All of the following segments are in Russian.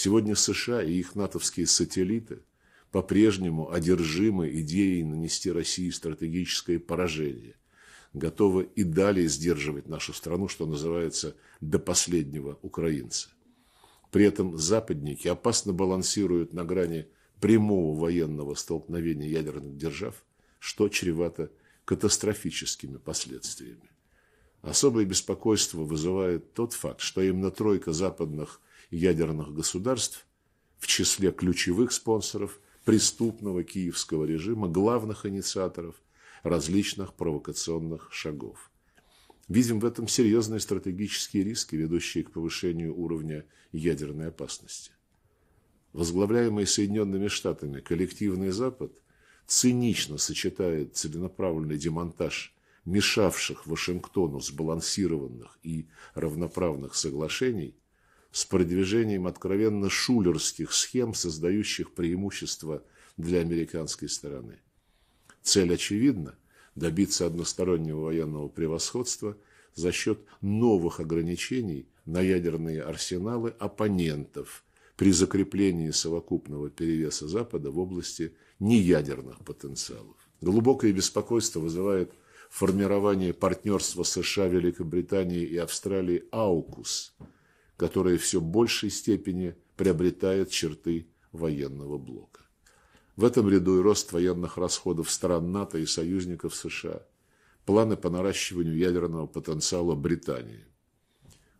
Сегодня США и их натовские сателлиты по-прежнему одержимы идеей нанести России стратегическое поражение, готовы и далее сдерживать нашу страну, что называется, до последнего украинца. При этом западники опасно балансируют на грани прямого военного столкновения ядерных держав, что чревато катастрофическими последствиями. Особое беспокойство вызывает тот факт, что именно тройка западных ядерных государств в числе ключевых спонсоров преступного киевского режима, главных инициаторов различных провокационных шагов. Видим в этом серьезные стратегические риски, ведущие к повышению уровня ядерной опасности. Возглавляемый Соединенными Штатами коллективный Запад цинично сочетает целенаправленный демонтаж мешавших Вашингтону сбалансированных и равноправных соглашений – с продвижением откровенно шулерских схем, создающих преимущества для американской стороны. Цель очевидна – добиться одностороннего военного превосходства за счет новых ограничений на ядерные арсеналы оппонентов при закреплении совокупного перевеса Запада в области неядерных потенциалов. Глубокое беспокойство вызывает формирование партнерства США, Великобритании и Австралии «Аукус» которая все большей степени приобретает черты военного блока. В этом ряду и рост военных расходов стран НАТО и союзников США, планы по наращиванию ядерного потенциала Британии.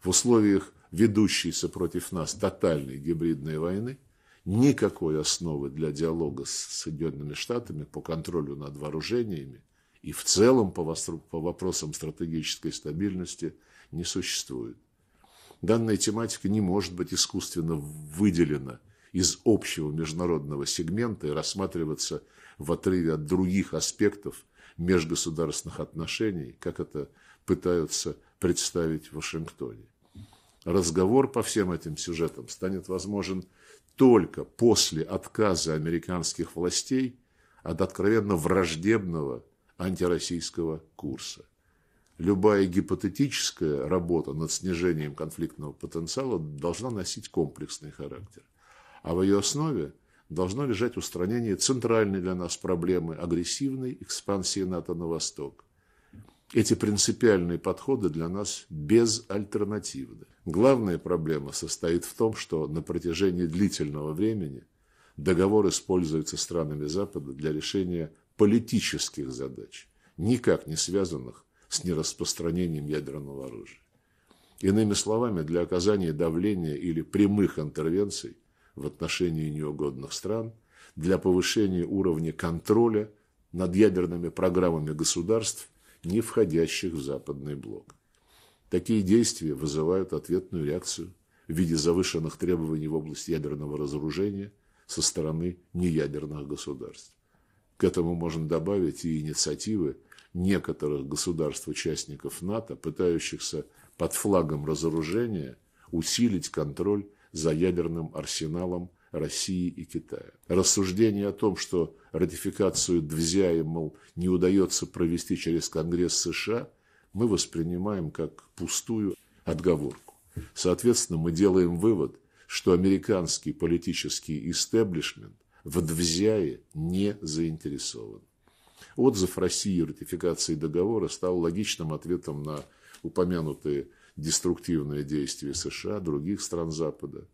В условиях ведущейся против нас тотальной гибридной войны никакой основы для диалога с Соединенными Штатами по контролю над вооружениями и в целом по вопросам стратегической стабильности не существует. Данная тематика не может быть искусственно выделена из общего международного сегмента и рассматриваться в отрыве от других аспектов межгосударственных отношений, как это пытаются представить в Вашингтоне. Разговор по всем этим сюжетам станет возможен только после отказа американских властей от откровенно враждебного антироссийского курса любая гипотетическая работа над снижением конфликтного потенциала должна носить комплексный характер. А в ее основе должно лежать устранение центральной для нас проблемы агрессивной экспансии НАТО на восток. Эти принципиальные подходы для нас безальтернативны. Главная проблема состоит в том, что на протяжении длительного времени договор используется странами Запада для решения политических задач, никак не связанных с нераспространением ядерного оружия. Иными словами, для оказания давления или прямых интервенций в отношении неугодных стран, для повышения уровня контроля над ядерными программами государств, не входящих в западный блок. Такие действия вызывают ответную реакцию в виде завышенных требований в области ядерного разоружения со стороны неядерных государств. К этому можно добавить и инициативы некоторых государств-участников НАТО, пытающихся под флагом разоружения усилить контроль за ядерным арсеналом России и Китая. Рассуждение о том, что ратификацию Двзяя, мол, не удается провести через Конгресс США, мы воспринимаем как пустую отговорку. Соответственно, мы делаем вывод, что американский политический истеблишмент в Двзяе не заинтересован. Отзыв России о ратификации договора стал логичным ответом на упомянутые деструктивные действия США, других стран Запада.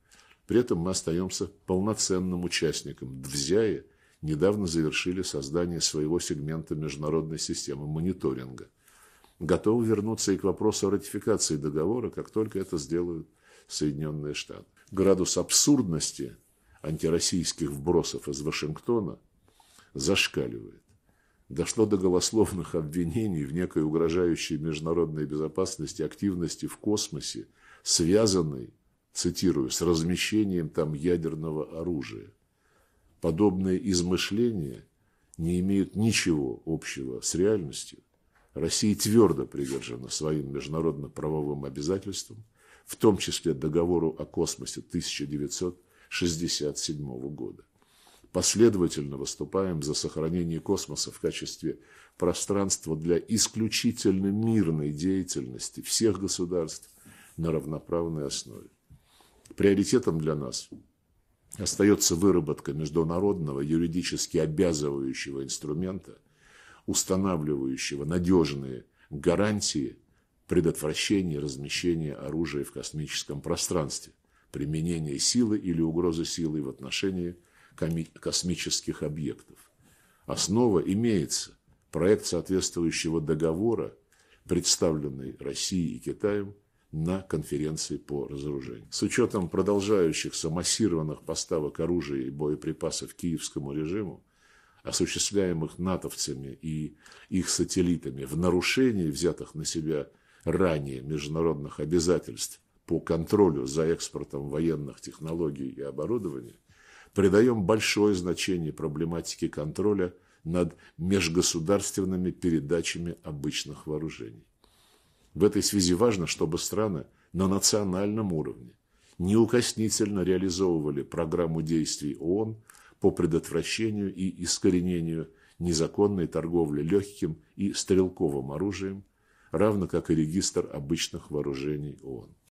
При этом мы остаемся полноценным участником. Двзяи недавно завершили создание своего сегмента международной системы мониторинга. Готовы вернуться и к вопросу о ратификации договора, как только это сделают Соединенные Штаты. Градус абсурдности антироссийских вбросов из Вашингтона зашкаливает дошло до голословных обвинений в некой угрожающей международной безопасности активности в космосе, связанной, цитирую, с размещением там ядерного оружия. Подобные измышления не имеют ничего общего с реальностью. Россия твердо привержена своим международно-правовым обязательствам, в том числе договору о космосе 1967 года последовательно выступаем за сохранение космоса в качестве пространства для исключительно мирной деятельности всех государств на равноправной основе. Приоритетом для нас остается выработка международного юридически обязывающего инструмента, устанавливающего надежные гарантии предотвращения размещения оружия в космическом пространстве, применения силы или угрозы силы в отношении космических объектов. Основа имеется. Проект соответствующего договора, представленный Россией и Китаем на конференции по разоружению. С учетом продолжающихся массированных поставок оружия и боеприпасов киевскому режиму, осуществляемых натовцами и их сателлитами в нарушении взятых на себя ранее международных обязательств по контролю за экспортом военных технологий и оборудования, придаем большое значение проблематике контроля над межгосударственными передачами обычных вооружений. В этой связи важно, чтобы страны на национальном уровне неукоснительно реализовывали программу действий ООН по предотвращению и искоренению незаконной торговли легким и стрелковым оружием, равно как и регистр обычных вооружений ООН.